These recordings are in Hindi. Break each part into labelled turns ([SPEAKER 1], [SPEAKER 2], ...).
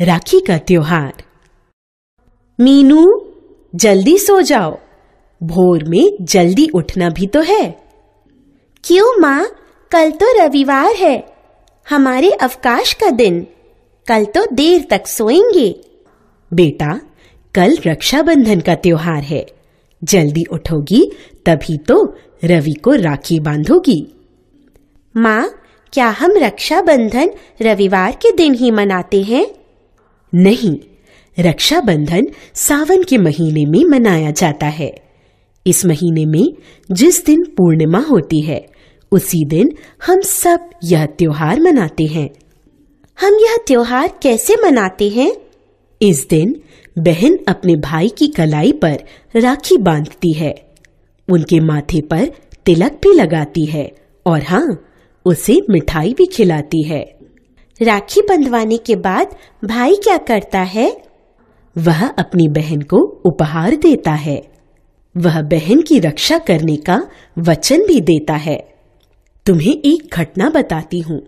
[SPEAKER 1] राखी का त्योहार मीनू जल्दी सो जाओ भोर में जल्दी उठना भी तो है क्यों माँ कल तो रविवार है हमारे अवकाश का दिन कल तो देर तक सोएंगे बेटा कल रक्षाबंधन का त्योहार है जल्दी उठोगी तभी तो रवि को राखी बांधोगी माँ क्या हम रक्षाबंधन रविवार के दिन ही मनाते हैं नहीं रक्षाबंधन सावन के महीने में मनाया जाता है इस महीने में जिस दिन पूर्णिमा होती है उसी दिन हम सब यह त्योहार मनाते हैं हम यह त्योहार कैसे मनाते हैं इस दिन बहन अपने भाई की कलाई पर राखी बांधती है उनके माथे पर तिलक भी लगाती है और हाँ उसे मिठाई भी खिलाती है राखी बंधवाने के बाद भाई क्या करता है वह अपनी बहन को उपहार देता है वह बहन की रक्षा करने का वचन भी देता है तुम्हें एक घटना बताती हूँ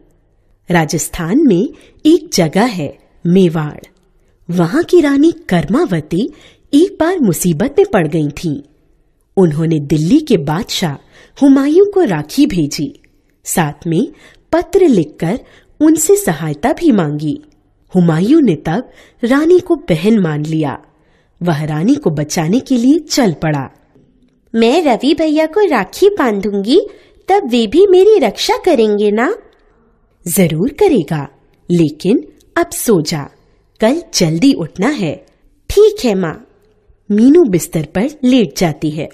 [SPEAKER 1] राजस्थान में एक जगह है मेवाड़ वहां की रानी कर्मावती एक बार मुसीबत में पड़ गई थी उन्होंने दिल्ली के बादशाह हुमायूं को राखी भेजी साथ में पत्र लिखकर उनसे सहायता भी मांगी हुमायूं ने तब रानी को बहन मान लिया वह रानी को बचाने के लिए चल पड़ा मैं रवि भैया को राखी बांधूंगी तब वे भी मेरी रक्षा करेंगे ना जरूर करेगा लेकिन अब सो जा कल जल्दी उठना है ठीक है माँ मीनू बिस्तर पर लेट जाती है